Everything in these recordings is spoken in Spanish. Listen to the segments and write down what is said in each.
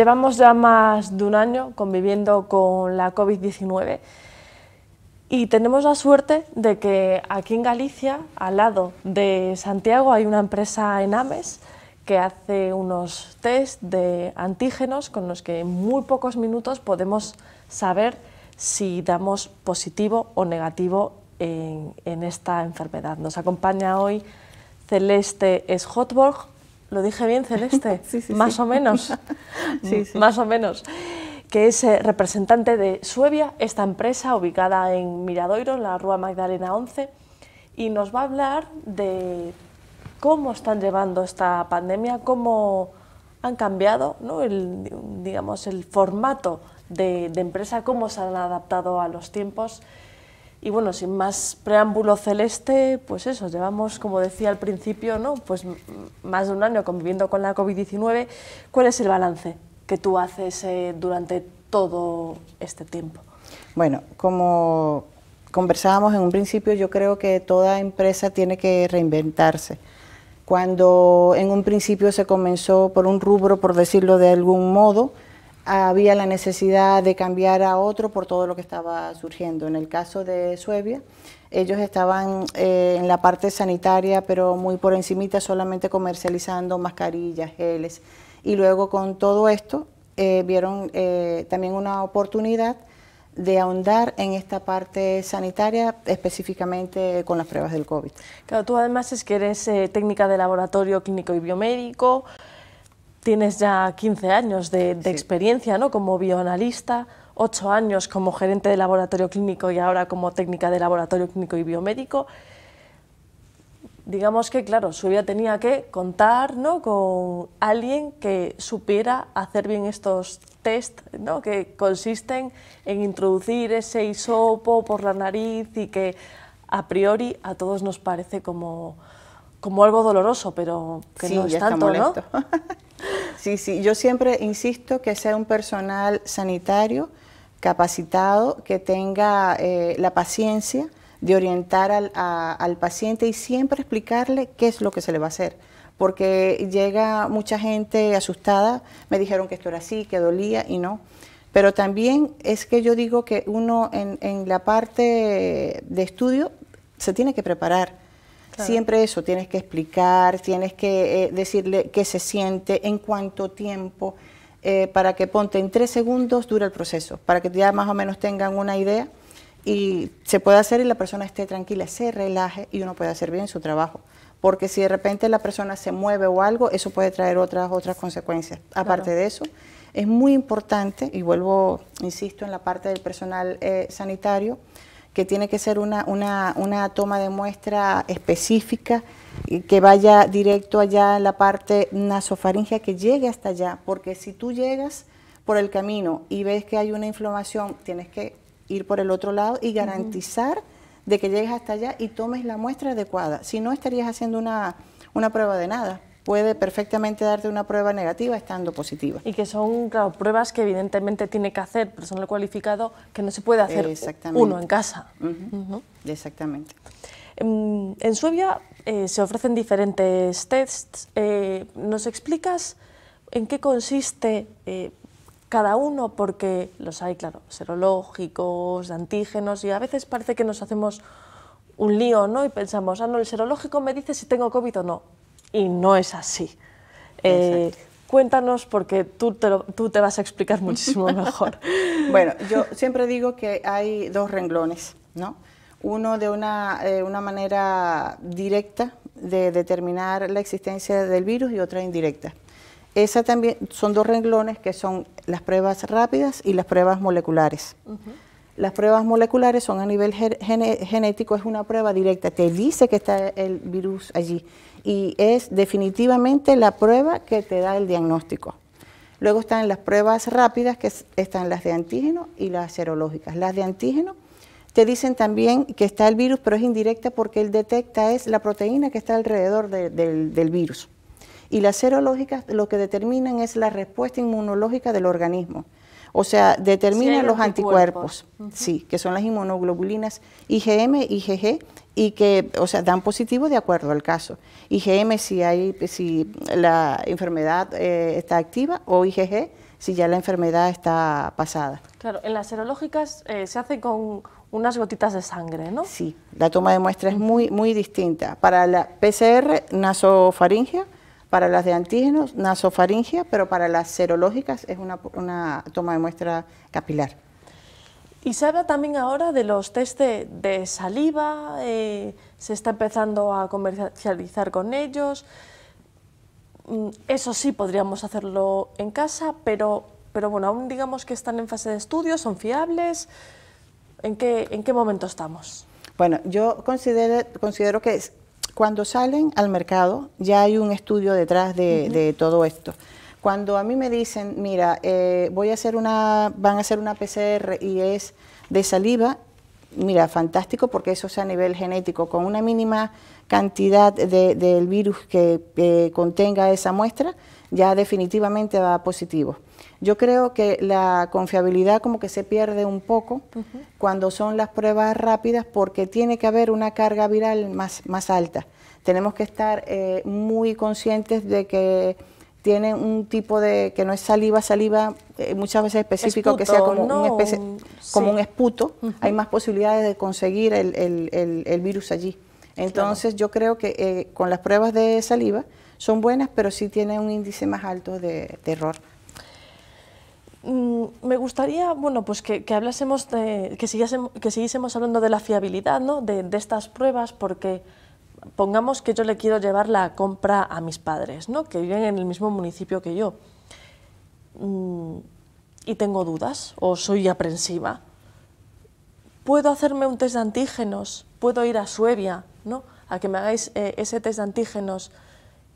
Llevamos ya más de un año conviviendo con la COVID-19 y tenemos la suerte de que aquí en Galicia, al lado de Santiago, hay una empresa en Ames que hace unos test de antígenos con los que en muy pocos minutos podemos saber si damos positivo o negativo en, esta enfermedad. Nos acompaña hoy Celeste Schotborg, lo dije bien, Celeste. sí, más o menos. Mm, más o menos. Que es eh, representante de Suevia, esta empresa ubicada en Miradoiro, en la Rua Magdalena 11, y nos va a hablar de cómo están llevando esta pandemia, cómo han cambiado ¿no? el, digamos, el formato de empresa, cómo se han adaptado a los tiempos y bueno, sin más preámbulo celeste, pues eso, llevamos, como decía al principio, ¿no? pues más de un año conviviendo con la COVID-19. ¿Cuál es el balance que tú haces eh, durante todo este tiempo? Bueno, como conversábamos en un principio, yo creo que toda empresa tiene que reinventarse. Cuando en un principio se comenzó por un rubro, por decirlo de algún modo, había la necesidad de cambiar a otro por todo lo que estaba surgiendo. En el caso de Suevia, ellos estaban eh, en la parte sanitaria, pero muy por encimita, solamente comercializando mascarillas, geles. Y luego con todo esto eh, vieron eh, también una oportunidad de ahondar en esta parte sanitaria, específicamente con las pruebas del COVID. Claro, tú además es que eres técnica de laboratorio clínico y biomédico, tienes ya 15 años de, experiencia ¿no? como bioanalista, 8 años como gerente de laboratorio clínico y ahora como técnica de laboratorio clínico y biomédico. Digamos que, claro, su vida tenía que contar con alguien que supiera hacer bien estos test, ¿no? que consisten en introducir ese hisopo por la nariz y que a priori a todos nos parece como, como algo doloroso, pero que no es tanto, ¿no? Sí, sí, yo siempre insisto que sea un personal sanitario capacitado, que tenga eh, la paciencia de orientar al, paciente y siempre explicarle qué es lo que se le va a hacer porque llega mucha gente asustada, me dijeron que esto era así, que dolía y no. Pero también es que yo digo que uno en la parte de estudio se tiene que preparar Siempre eso, tienes que explicar, tienes que eh, decirle qué se siente, en cuánto tiempo, eh, para que ponte en tres segundos dura el proceso, para que ya más o menos tengan una idea y se pueda hacer y la persona esté tranquila, se relaje y uno pueda hacer bien su trabajo. Porque si de repente la persona se mueve o algo, eso puede traer otras, otras consecuencias. Aparte de eso, es muy importante, y vuelvo, insisto, en la parte del personal eh, sanitario, que tiene que ser una, toma de muestra específica que vaya directo allá en la parte nasofaringea, que llegue hasta allá, porque si tú llegas por el camino y ves que hay una inflamación, tienes que ir por el otro lado y garantizar de que llegues hasta allá y tomes la muestra adecuada. Si no, estarías haciendo una, una prueba de nada puede perfectamente darte una prueba negativa estando positiva. Y que son, pruebas que evidentemente tiene que hacer personal cualificado que no se puede hacer uno en casa. Exactamente. Em, en Suevia eh, se ofrecen diferentes tests. Eh, ¿Nos explicas en qué consiste eh, cada uno? Porque los hay, claro, serológicos, antígenos, y a veces parece que nos hacemos un lío, ¿no? Y pensamos, ah, no, el serológico me dice si tengo COVID o no y no es así. Eh, cuéntanos porque tú te, tú te vas a explicar muchísimo mejor. bueno, yo siempre digo que hay dos renglones, ¿no? Uno de eh, una, manera directa de determinar la existencia del virus y otra indirecta. Esa también son dos renglones que son las pruebas rápidas y las pruebas moleculares. Las pruebas moleculares son a nivel genético, es una prueba directa, te dice que está el virus allí y es definitivamente la prueba que te da el diagnóstico. Luego están las pruebas rápidas, que están las de antígeno y las serológicas. Las de antígeno te dicen también que está el virus, pero es indirecta porque él detecta es la proteína que está alrededor del virus. Y las serológicas lo que determinan es la respuesta inmunológica del organismo. O sea, determina los anticuerpos, sí, que son las inmunoglobulinas IgM, IgG, y que, o sea, dan positivo de acuerdo al caso. IgM si, hay, si la enfermedad eh, está activa o IgG si ya la enfermedad está pasada. Claro, en las serológicas eh, se hace con unas gotitas de sangre, ¿no? Sí, la toma de muestra es muy, muy distinta. Para la PCR nasofaringea, para las de antígenos, nasofaringia, pero para las serológicas es una, toma de muestra capilar. Y se habla también ahora de los test de, saliva, eh, se está empezando a comercializar con ellos. Mm, eso sí, podríamos hacerlo en casa, pero, pero bueno, aún digamos que están en fase de estudio, son fiables. ¿En qué, en qué momento estamos? Bueno, yo considero, considero que cuando salen al mercado ya hay un estudio detrás de, todo esto. Cuando a mí me dicen, mira, eh, voy a hacer una, van a hacer una PCR y es de saliva, mira, fantástico porque eso es a nivel genético. Con una mínima cantidad del virus que contenga esa muestra, ya definitivamente va positivo. Yo creo que la confiabilidad como que se pierde un poco cuando son las pruebas rápidas porque tiene que haber una carga viral más, más alta. Tenemos que estar eh, muy conscientes de que tiene un tipo de que no es saliva, saliva, eh, muchas veces específico, que sea como, un, especie, como un esputo, hay más posibilidades de conseguir el, el, el, virus allí. Entonces yo creo que eh, con las pruebas de saliva son buenas, pero sí tienen un índice más alto de, error. Mm, me gustaría, bueno, pues que, hablásemos de, que siguiésemos, que siguiésemos hablando de la fiabilidad, ¿no? de estas pruebas, porque pongamos que yo le quiero llevar la compra a mis padres, ¿no? que viven en el mismo municipio que yo, mm, y tengo dudas o soy aprensiva, puedo hacerme un test de antígenos, puedo ir a Suevia, ¿no? a que me hagáis eh, ese test de antígenos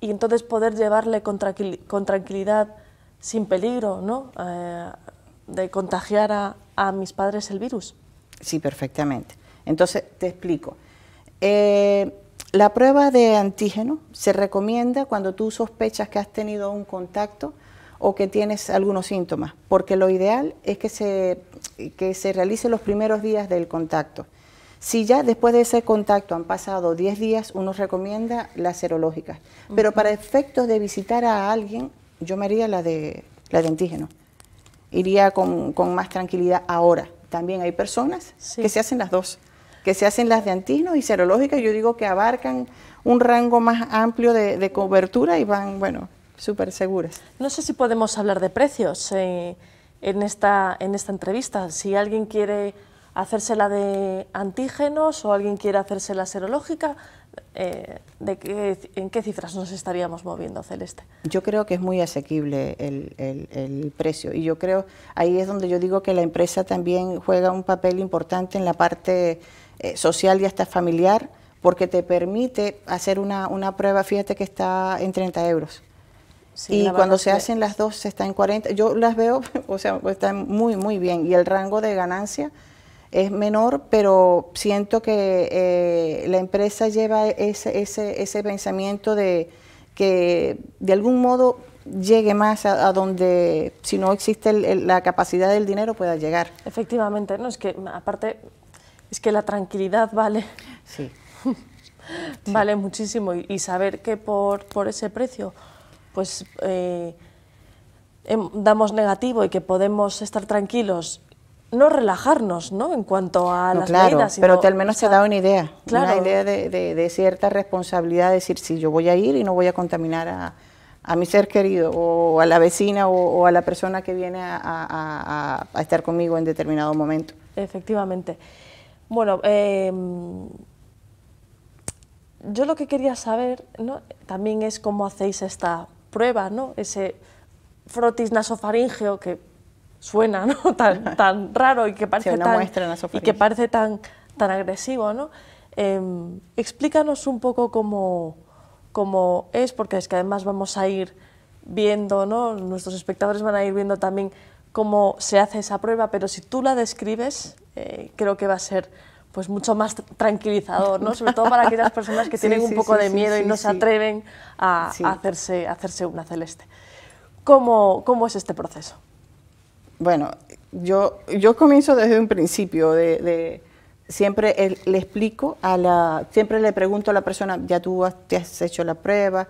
y entonces poder llevarle con, tranquilidad, sin peligro, ¿no? Eh, de contagiar a, a mis padres el virus. Sí, perfectamente. Entonces, te explico. Eh, la prueba de antígeno se recomienda cuando tú sospechas que has tenido un contacto o que tienes algunos síntomas, porque lo ideal es que se, que se realice los primeros días del contacto. Si ya después de ese contacto han pasado 10 días, uno recomienda la serológica. Pero para efectos de visitar a alguien, yo me haría la de, la de antígeno. Iría con, más tranquilidad ahora. También hay personas que se hacen las dos que se hacen las de antígenos y serológicas, yo digo que abarcan un rango más amplio de, cobertura y van, bueno, súper seguras. No sé si podemos hablar de precios eh, en, esta, en esta entrevista. Si alguien quiere hacérsela de antígenos o alguien quiere hacérsela serológica, eh, ¿de ¿en qué cifras nos estaríamos moviendo, Celeste? Yo creo que es muy asequible el, precio y yo creo, ahí es donde yo digo que la empresa también juega un papel importante en la parte eh, social y hasta familiar, porque te permite hacer una, una prueba, fíjate que está en 30 euros. y cuando se hacen las dos está en 40. Yo las veo, o sea, están muy, muy bien. Y el rango de ganancia es menor, pero siento que eh, la empresa lleva ese, ese, ese pensamiento de que de algún modo llegue más a, donde, si no existe la capacidad del dinero, pueda llegar. Efectivamente, no es que aparte es que la tranquilidad vale. vale muchísimo. Y, saber que por, por ese precio, pues eh, em, damos negativo y que podemos estar tranquilos no relajarnos, ¿no? En cuanto a las pero te al menos te ha dado una idea, una idea de, cierta responsabilidad, de decir, si yo voy a ir y no voy a contaminar a, mi ser querido o a la vecina o, a la persona que viene a, estar conmigo en determinado momento. Efectivamente. Bueno, em, yo lo que quería saber también es cómo hacéis esta prueba, ¿no? ese frotis nasofaringeo que suena tan, raro y que parece, tan, que parece tan, tan agresivo. ¿no? Em, explícanos un poco cómo, es, porque es que además vamos a ir viendo, ¿no? nuestros espectadores van a ir viendo también cómo se hace esa prueba, pero si tú la describes, eh, creo que va a ser pues mucho más tranquilizador, ¿no? Sobre todo para aquellas personas que tienen un poco de miedo y no se atreven a, hacerse, hacerse una celeste. ¿Cómo, ¿Cómo, es este proceso? Bueno, yo, yo comienzo desde un principio de, siempre le explico a la, siempre le pregunto a la persona, ya tú te has hecho la prueba,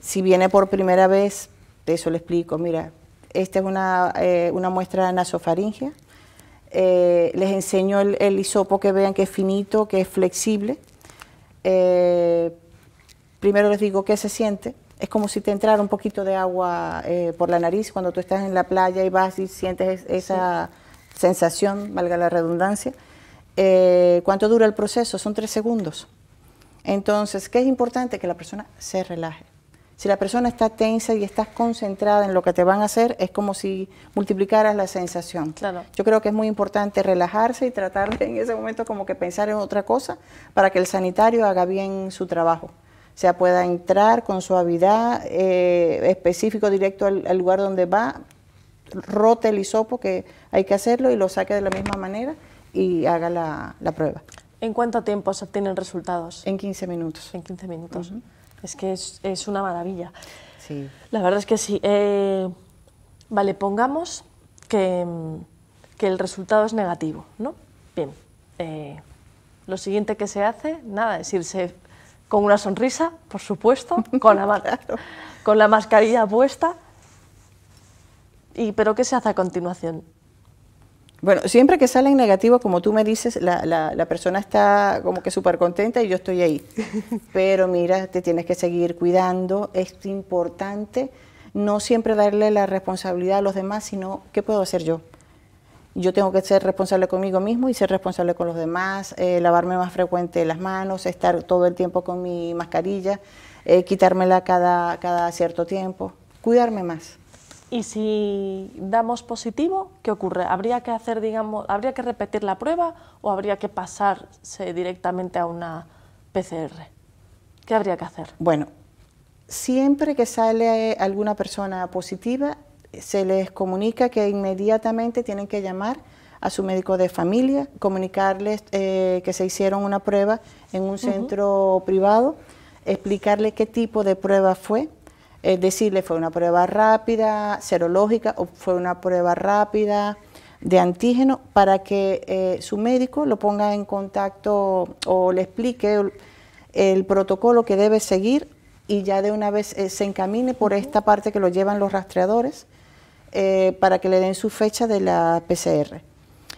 si viene por primera vez, de eso le explico, mira, esta es una, eh, una muestra nasofaringea, eh, les enseño el, hisopo que vean que es finito, que es flexible. Eh, primero les digo qué se siente. Es como si te entrara un poquito de agua eh, por la nariz cuando tú estás en la playa y vas y sientes esa sensación, valga la redundancia. ¿Cuánto dura el proceso? Son tres segundos. Entonces, ¿qué es importante? Que la persona se relaje. Si la persona está tensa y estás concentrada en lo que te van a hacer, es como si multiplicaras la sensación. Yo creo que es muy importante relajarse y tratar en ese momento como que pensar en otra cosa para que el sanitario haga bien su trabajo. O sea, pueda entrar con suavidad, eh, específico, directo al, lugar donde va, rote el hisopo, que hay que hacerlo, y lo saque de la misma manera y haga la, prueba. ¿En cuánto tiempo se obtienen resultados? En 15 minutos. En 15 minutos. Es que es, una maravilla. La verdad es que sí. Eh, vale, pongamos que, mm, que, el resultado es negativo, ¿no? Bien. Eh, lo siguiente que se hace, nada, es irse con una sonrisa, por supuesto, con la, con la mascarilla puesta. ¿Y pero qué se hace a continuación? Bueno, siempre que sale en negativo, como tú me dices, la, persona está como que súper contenta y yo estoy ahí. Pero mira, te tienes que seguir cuidando, es importante no siempre darle la responsabilidad a los demás, sino qué puedo hacer yo. Yo tengo que ser responsable conmigo mismo y ser responsable con los demás, eh, lavarme más frecuente las manos, estar todo el tiempo con mi mascarilla, eh, quitármela cada, cada cierto tiempo, cuidarme más. Y si damos positivo, ¿qué ocurre? ¿Habría que hacer, digamos, habría que repetir la prueba o habría que pasarse directamente a una PCR? ¿Qué habría que hacer? Bueno, siempre que sale alguna persona positiva, se les comunica que inmediatamente tienen que llamar a su médico de familia, comunicarles eh, que se hicieron una prueba en un centro privado, explicarle qué tipo de prueba fue, es decirle fue una prueba rápida, serológica, o fue una prueba rápida de antígeno, para que eh, su médico lo ponga en contacto o le explique el, protocolo que debe seguir y ya de una vez eh, se encamine por esta parte que lo llevan los rastreadores eh, para que le den su fecha de la PCR.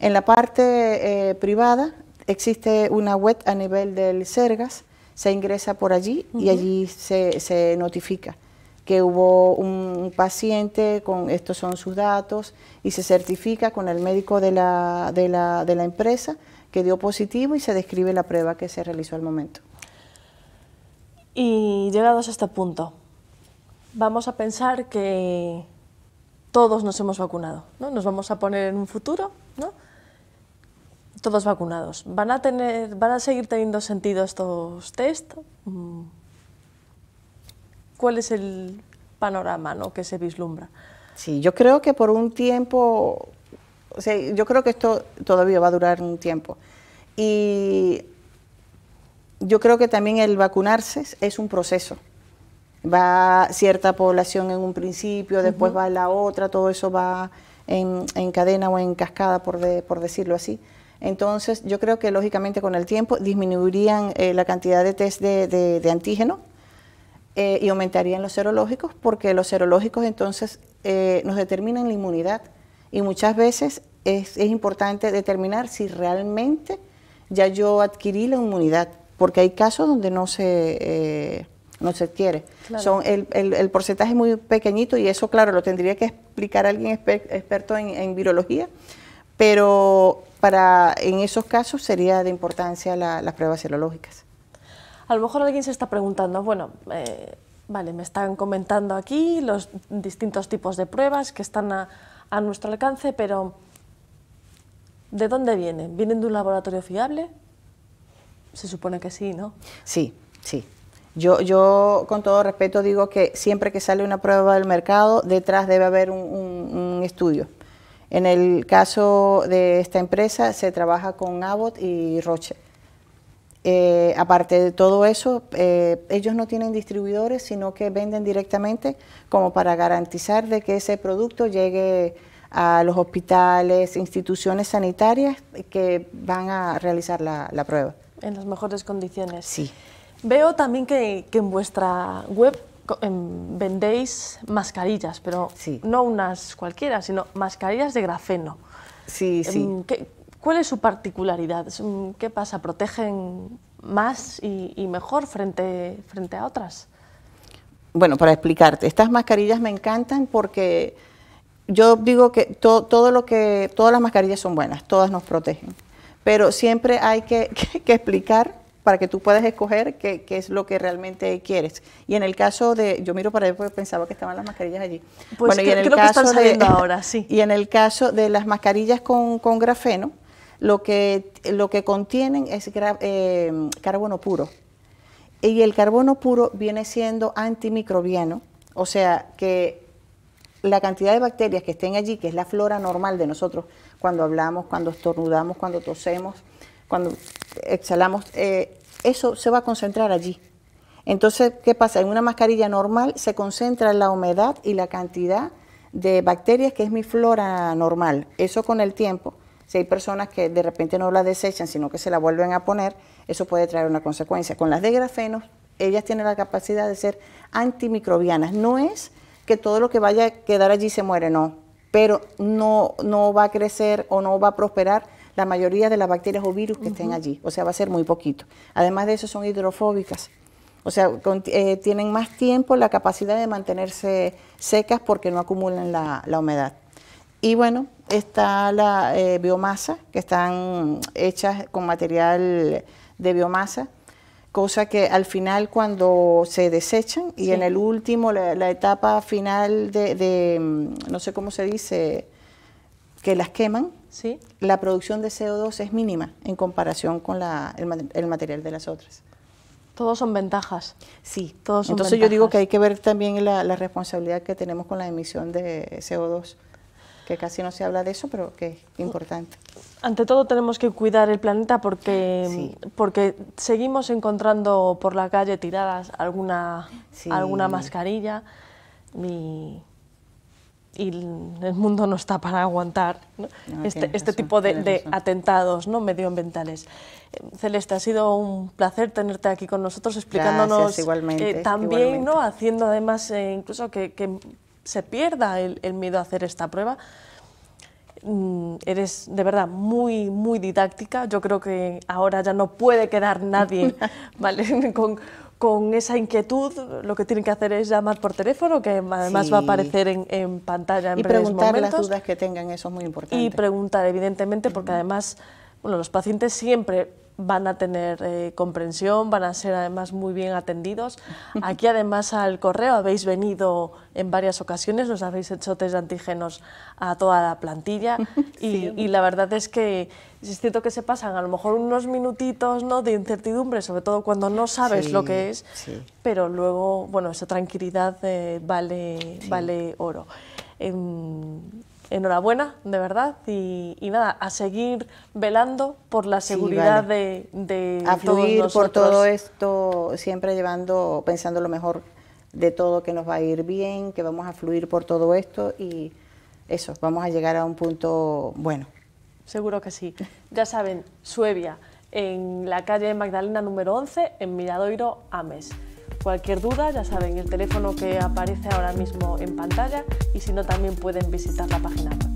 En la parte privada existe una web a nivel del CERGAS, se ingresa por allí y allí se, se notifica que hubo un paciente con estos son sus datos y se certifica con el médico de la, de la, de la empresa que dio positivo y se describe la prueba que se realizó al momento. Y llegados a este punto, vamos a pensar que todos nos hemos vacunado, ¿no? Nos vamos a poner en un futuro, ¿no? Todos vacunados. ¿Van a, tener, ¿Van a seguir teniendo sentido estos test? Mm cuál es el panorama ¿no? que se vislumbra? Sí, yo creo que por un tiempo, o sea, yo creo que esto todavía va a durar un tiempo. Y yo creo que también el vacunarse es un proceso. Va cierta población en un principio, después va la otra, todo eso va en, cadena o en cascada, por, decirlo así. Entonces, yo creo que lógicamente con el tiempo disminuirían eh, la cantidad de test de antígeno eh, y aumentarían los serológicos porque los serológicos entonces eh, nos determinan la inmunidad y muchas veces es, importante determinar si realmente ya yo adquirí la inmunidad, porque hay casos donde no se, eh, no se adquiere. Son el, el, porcentaje es muy pequeñito y eso, claro, lo tendría que explicar alguien experto en, en, virología, pero para, en esos casos sería de importancia las pruebas serológicas. A lo mejor alguien se está preguntando, bueno, eh, vale, me están comentando aquí los distintos tipos de pruebas que están a, nuestro alcance, pero ¿de dónde vienen? ¿Vienen de un laboratorio fiable? Se supone que sí, ¿no? Sí, sí. Yo, yo, con todo respeto digo que siempre que sale una prueba del mercado, detrás debe haber un, un estudio. En el caso de esta empresa se trabaja con Abbott y Roche. Eh, aparte de todo eso, eh, ellos no tienen distribuidores, sino que venden directamente como para garantizar de que ese producto llegue a los hospitales, instituciones sanitarias que van a realizar la, prueba. En las mejores condiciones. Sí. Veo también que, en vuestra web em, vendéis mascarillas, pero no unas cualquiera, sino mascarillas de grafeno. Sí, em, sí. ¿Cuál es su particularidad? ¿Qué pasa? ¿Protegen más y, mejor frente, frente a otras? Bueno, para explicarte, estas mascarillas me encantan porque yo digo que todo lo que todas las mascarillas son buenas, todas nos protegen, pero siempre hay que, explicar para que tú puedas escoger qué, es lo que realmente quieres. Y en el caso de, yo miro para allá porque pensaba que estaban las mascarillas allí. Pues bueno, en el caso que están saliendo ahora, sí. Y en el caso de las mascarillas con grafeno, lo que, lo que contienen es eh, carbono puro. Y el carbono puro viene siendo antimicrobiano, o sea que la cantidad de bacterias que estén allí, que es la flora normal de nosotros, cuando hablamos, cuando estornudamos, cuando tosemos, cuando exhalamos, eh, eso se va a concentrar allí. Entonces, ¿qué pasa? En una mascarilla normal se concentra la humedad y la cantidad de bacterias que es mi flora normal. Eso con el tiempo si hay personas que de repente no la desechan, sino que se la vuelven a poner, eso puede traer una consecuencia. Con las de grafenos, ellas tienen la capacidad de ser antimicrobianas. No es que todo lo que vaya a quedar allí se muere, no. Pero no, no va a crecer o no va a prosperar la mayoría de las bacterias o virus que estén allí. O sea, va a ser muy poquito. Además de eso, son hidrofóbicas. O sea, eh, tienen más tiempo la capacidad de mantenerse secas porque no acumulan la, la humedad. Y bueno, está la eh, biomasa, que están hechas con material de biomasa, cosa que al final cuando se desechan y en el último, la, etapa final de, mm, no sé cómo se dice, que las queman, ¿Sí? la producción de CO2 es mínima en comparación con la, el, material de las otras. Todos son ventajas. Sí, todos son Entonces yo digo que hay que ver también la responsabilidad que tenemos con la emisión de CO2 que casi no se habla de eso, pero que importante. Ante todo tenemos que cuidar el planeta porque, porque seguimos encontrando por la calle tiradas alguna, alguna mascarilla y, el mundo no está para aguantar este, este tipo de, atentados ¿no? medioambientales. Eh, Celeste, ha sido un placer tenerte aquí con nosotros explicándonos Gracias, igualmente, eh, también, ¿no? haciendo además eh, incluso que se pierda el, miedo a hacer esta prueba. Mm, eres de verdad muy, muy didáctica. Yo creo que ahora ya no puede quedar nadie ¿vale? con, esa inquietud, lo que tienen que hacer es llamar por teléfono, que además va a aparecer en, en pantalla en y preguntar las dudas que tengan, eso es muy importante. Y preguntar, evidentemente, porque además bueno, los pacientes siempre van a tener eh, comprensión, van a ser además muy bien atendidos. Aquí además al correo habéis venido en varias ocasiones, nos habéis hecho test de antígenos a toda la plantilla y, la verdad es que es cierto que se pasan a lo mejor unos minutitos ¿no? de incertidumbre, sobre todo cuando no sabes lo que es, pero luego bueno, esa tranquilidad eh, vale, vale oro. Eh, enhorabuena, de verdad, y, nada, a seguir velando por la seguridad de de, A fluir por todo esto, siempre llevando, pensando lo mejor de todo, que nos va a ir bien, que vamos a fluir por todo esto y eso, vamos a llegar a un punto bueno. Seguro que sí. Ya saben, Suevia, en la calle Magdalena número 11, en Miradoiro, Ames. Cualquier duda, ya saben, el teléfono que aparece ahora mismo en pantalla y si no también pueden visitar la página web.